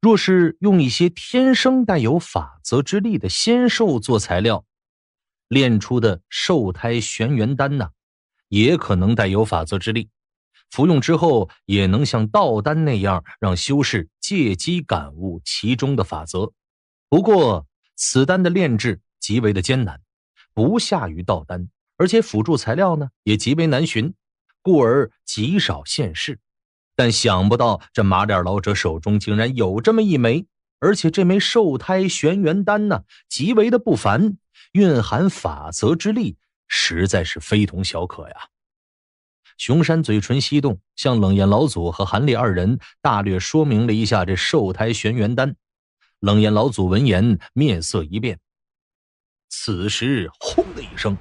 若是用一些天生带有法则之力的仙兽做材料，炼出的兽胎玄元丹呢，也可能带有法则之力。服用之后，也能像道丹那样，让修士借机感悟其中的法则。不过，此丹的炼制极为的艰难，不下于道丹，而且辅助材料呢，也极为难寻，故而极少现世。但想不到，这马脸老者手中竟然有这么一枚，而且这枚兽胎玄元丹呢，极为的不凡，蕴含法则之力，实在是非同小可呀！熊山嘴唇翕动，向冷眼老祖和韩立二人大略说明了一下这兽胎玄元丹。冷眼老祖闻言，面色一变。此时，轰的一声，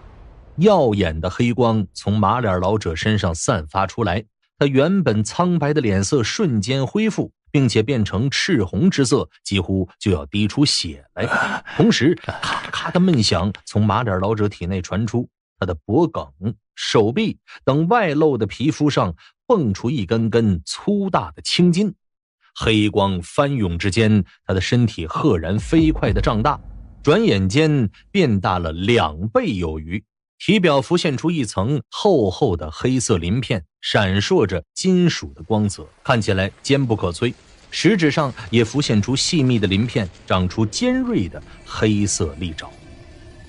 耀眼的黑光从马脸老者身上散发出来。他原本苍白的脸色瞬间恢复，并且变成赤红之色，几乎就要滴出血来。同时，咔咔的闷响从马脸老者体内传出，他的脖颈、手臂等外露的皮肤上蹦出一根根粗大的青筋，黑光翻涌之间，他的身体赫然飞快的胀大，转眼间变大了两倍有余。体表浮现出一层厚厚的黑色鳞片，闪烁着金属的光泽，看起来坚不可摧。食指上也浮现出细密的鳞片，长出尖锐的黑色利爪。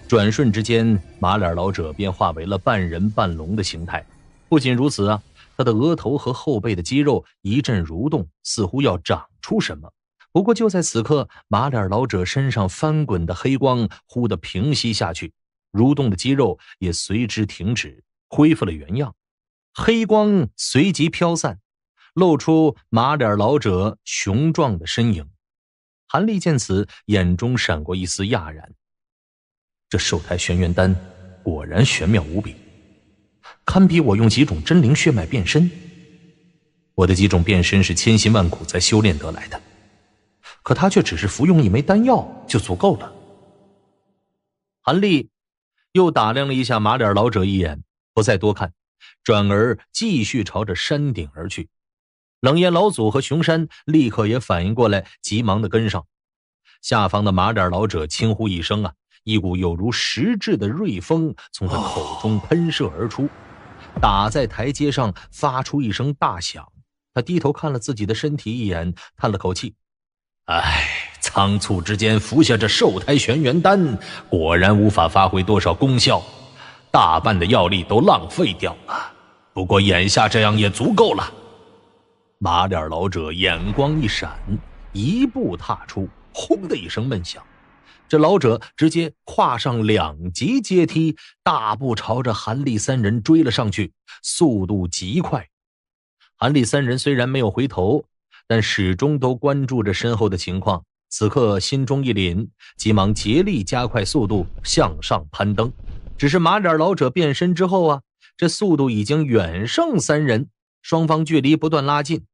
转瞬之间，马脸老者便化为了半人半龙的形态。不仅如此啊，他的额头和后背的肌肉一阵蠕动，似乎要长出什么。不过就在此刻，马脸老者身上翻滚的黑光忽地平息下去。蠕动的肌肉也随之停止，恢复了原样。黑光随即飘散，露出马脸老者雄壮的身影。韩立见此，眼中闪过一丝讶然。这兽胎玄元丹果然玄妙无比，堪比我用几种真灵血脉变身。我的几种变身是千辛万苦才修炼得来的，可他却只是服用一枚丹药就足够了。韩立。又打量了一下马脸老者一眼，不再多看，转而继续朝着山顶而去。冷烟老祖和熊山立刻也反应过来，急忙的跟上。下方的马脸老者轻呼一声：“啊！”一股有如实质的锐风从他口中喷射而出，打在台阶上发出一声大响。他低头看了自己的身体一眼，叹了口气：“唉。”仓促之间服下这兽胎玄元丹，果然无法发挥多少功效，大半的药力都浪费掉了。不过眼下这样也足够了。麻脸老者眼光一闪，一步踏出，轰的一声闷响，这老者直接跨上两级阶梯，大步朝着韩立三人追了上去，速度极快。韩立三人虽然没有回头，但始终都关注着身后的情况。此刻心中一凛，急忙竭力加快速度向上攀登。只是马脸老者变身之后啊，这速度已经远胜三人，双方距离不断拉近。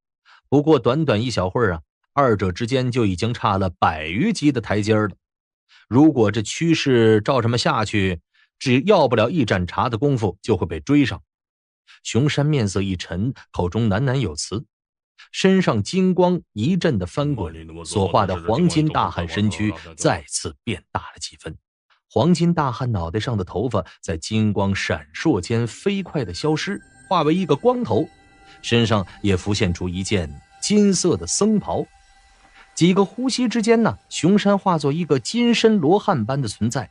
不过短短一小会儿啊，二者之间就已经差了百余级的台阶了。如果这趋势照这么下去，只要不了一盏茶的功夫，就会被追上。熊山面色一沉，口中喃喃有词。身上金光一阵的翻滚，所化的黄金大汉身躯再次变大了几分。黄金大汉脑袋上的头发在金光闪烁间飞快的消失，化为一个光头，身上也浮现出一件金色的僧袍。几个呼吸之间呢，熊山化作一个金身罗汉般的存在。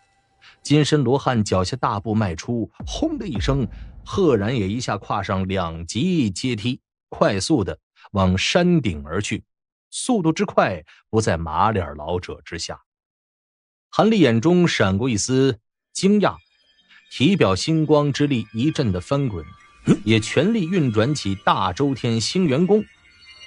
金身罗汉脚下大步迈出，轰的一声，赫然也一下跨上两级阶梯，快速的。往山顶而去，速度之快不在马脸老者之下。韩立眼中闪过一丝惊讶，体表星光之力一阵的翻滚，也全力运转起大周天星元功。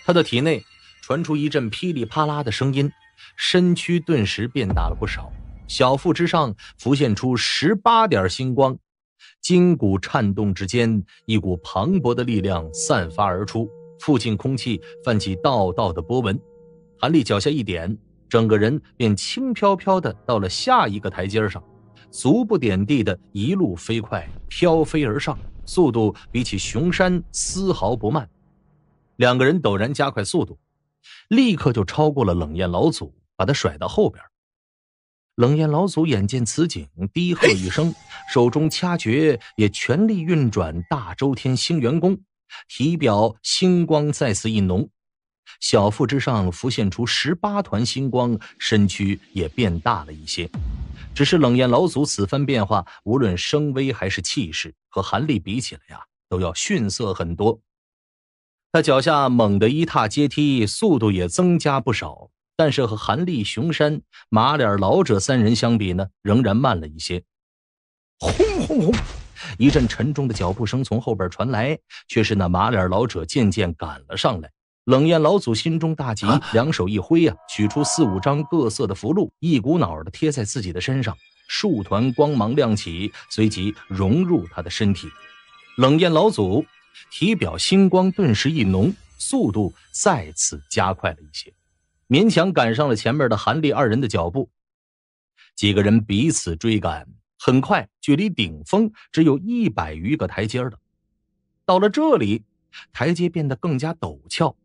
他的体内传出一阵噼里啪啦的声音，身躯顿时变大了不少，小腹之上浮现出十八点星光，筋骨颤动之间，一股磅礴的力量散发而出。附近空气泛起道道的波纹，韩立脚下一点，整个人便轻飘飘的到了下一个台阶上，足不点地的一路飞快飘飞而上，速度比起熊山丝毫不慢。两个人陡然加快速度，立刻就超过了冷艳老祖，把他甩到后边。冷艳老祖眼见此景，低喝一声，手中掐诀，也全力运转大周天星元功。体表星光再次一浓，小腹之上浮现出十八团星光，身躯也变大了一些。只是冷艳老祖此番变化，无论声威还是气势，和韩立比起来呀，都要逊色很多。他脚下猛地一踏阶梯，速度也增加不少，但是和韩立、熊山、马脸老者三人相比呢，仍然慢了一些。轰轰轰！一阵沉重的脚步声从后边传来，却是那麻脸老者渐渐赶了上来。冷艳老祖心中大急，两手一挥啊，取出四五张各色的符箓，一股脑的贴在自己的身上。数团光芒亮起，随即融入他的身体。冷艳老祖体表星光顿时一浓，速度再次加快了一些，勉强赶上了前面的韩立二人的脚步。几个人彼此追赶。很快，距离顶峰只有一百余个台阶了。到了这里，台阶变得更加陡峭，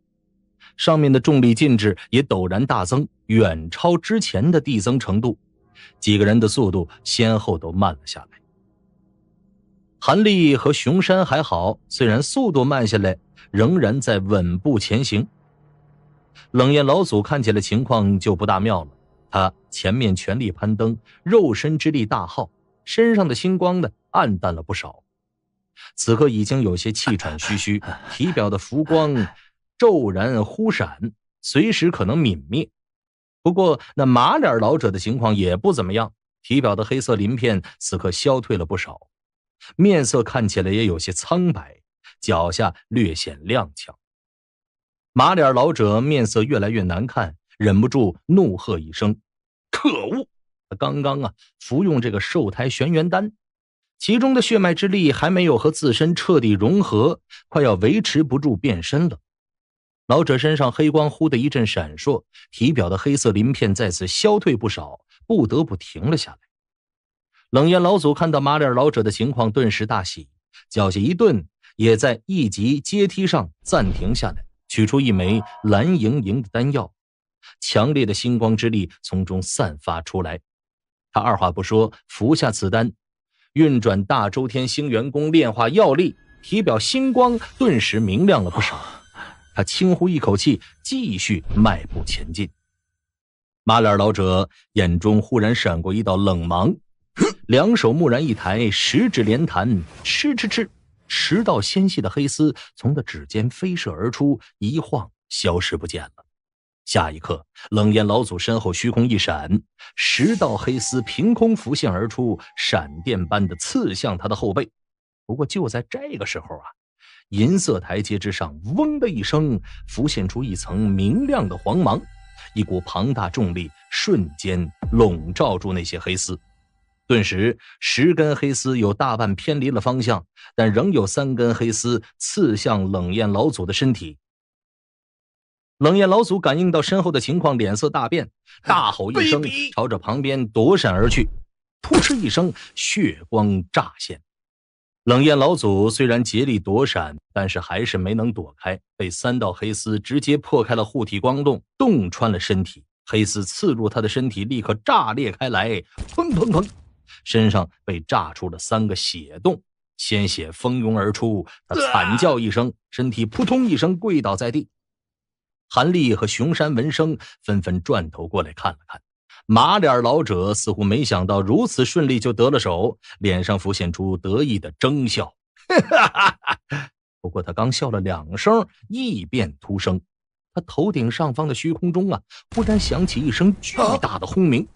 上面的重力禁制也陡然大增，远超之前的递增程度。几个人的速度先后都慢了下来。韩立和熊山还好，虽然速度慢下来，仍然在稳步前行。冷眼老祖看起来情况就不大妙了，他前面全力攀登，肉身之力大耗。身上的星光呢，暗淡了不少。此刻已经有些气喘吁吁，体表的浮光骤然忽闪，随时可能泯灭。不过那马脸老者的情况也不怎么样，体表的黑色鳞片此刻消退了不少，面色看起来也有些苍白，脚下略显踉跄。马脸老者面色越来越难看，忍不住怒喝一声：“可恶！”他刚刚啊，服用这个兽胎玄元丹，其中的血脉之力还没有和自身彻底融合，快要维持不住变身了。老者身上黑光忽的一阵闪烁，体表的黑色鳞片再次消退不少，不得不停了下来。冷眼老祖看到麻脸老者的情况，顿时大喜，脚下一顿，也在一级阶梯上暂停下来，取出一枚蓝莹莹的丹药，强烈的星光之力从中散发出来。他二话不说，服下此丹，运转大周天星元功炼化药力，体表星光顿时明亮了不少。他轻呼一口气，继续迈步前进。马脸老者眼中忽然闪过一道冷芒，两手蓦然一抬，十指连弹，嗤嗤嗤，十道纤细的黑丝从他指尖飞射而出，一晃消失不见了。下一刻，冷焰老祖身后虚空一闪，十道黑丝凭空浮现而出，闪电般的刺向他的后背。不过就在这个时候啊，银色台阶之上，嗡的一声，浮现出一层明亮的黄芒，一股庞大重力瞬间笼罩住那些黑丝，顿时十根黑丝有大半偏离了方向，但仍有三根黑丝刺向冷艳老祖的身体。冷焰老祖感应到身后的情况，脸色大变，大吼一声，朝着旁边躲闪而去。噗嗤一声，血光乍现。冷焰老祖虽然竭力躲闪，但是还是没能躲开，被三道黑丝直接破开了护体光洞，洞穿了身体。黑丝刺入他的身体，立刻炸裂开来，砰砰砰，身上被炸出了三个血洞，鲜血蜂拥而出。他惨叫一声，身体扑通一声跪倒在地。韩立和熊山闻声，纷纷转头过来看了看。麻脸老者似乎没想到如此顺利就得了手，脸上浮现出得意的征笑。不过他刚笑了两声，异变突生。他头顶上方的虚空中啊，忽然响起一声巨大的轰鸣，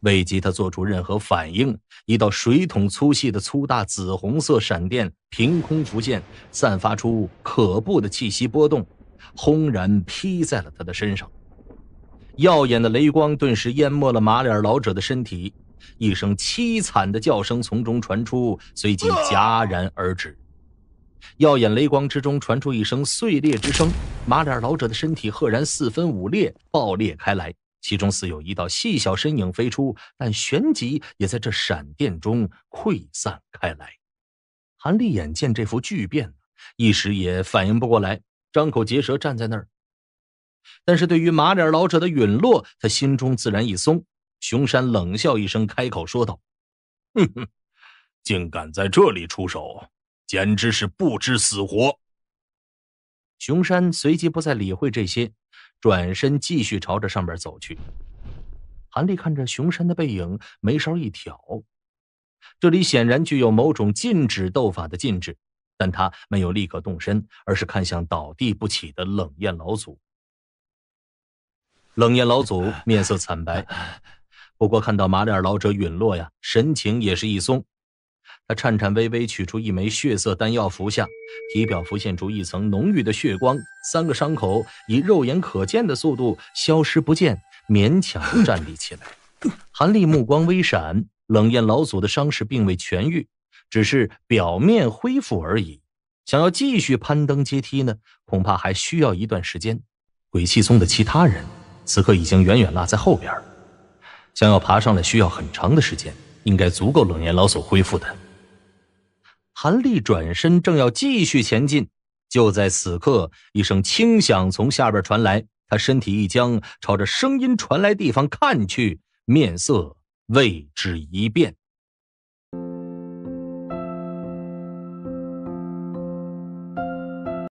未及他做出任何反应，一道水桶粗细的粗大紫红色闪电凭空浮现，散发出可怖的气息波动。轰然劈在了他的身上，耀眼的雷光顿时淹没了马脸老者的身体，一声凄惨的叫声从中传出，随即戛然而止。耀眼雷光之中传出一声碎裂之声，马脸老者的身体赫然四分五裂，爆裂开来。其中似有一道细小身影飞出，但旋即也在这闪电中溃散开来。韩立眼见这幅巨变，一时也反应不过来。张口结舌站在那儿，但是对于马脸老者的陨落，他心中自然一松。熊山冷笑一声，开口说道：“哼哼，竟敢在这里出手，简直是不知死活。”熊山随即不再理会这些，转身继续朝着上边走去。韩立看着熊山的背影，眉梢一挑，这里显然具有某种禁止斗法的禁制。但他没有立刻动身，而是看向倒地不起的冷艳老祖。冷艳老祖面色惨白，不过看到麻脸老者陨落呀，神情也是一松。他颤颤巍巍取出一枚血色丹药服下，体表浮现出一层浓郁的血光，三个伤口以肉眼可见的速度消失不见，勉强站立起来。韩立目光微闪，冷艳老祖的伤势并未痊愈。只是表面恢复而已，想要继续攀登阶梯呢，恐怕还需要一段时间。鬼泣宗的其他人，此刻已经远远落在后边儿，想要爬上来需要很长的时间，应该足够冷岩老所恢复的。韩立转身，正要继续前进，就在此刻，一声轻响从下边传来，他身体一僵，朝着声音传来地方看去，面色为之一变。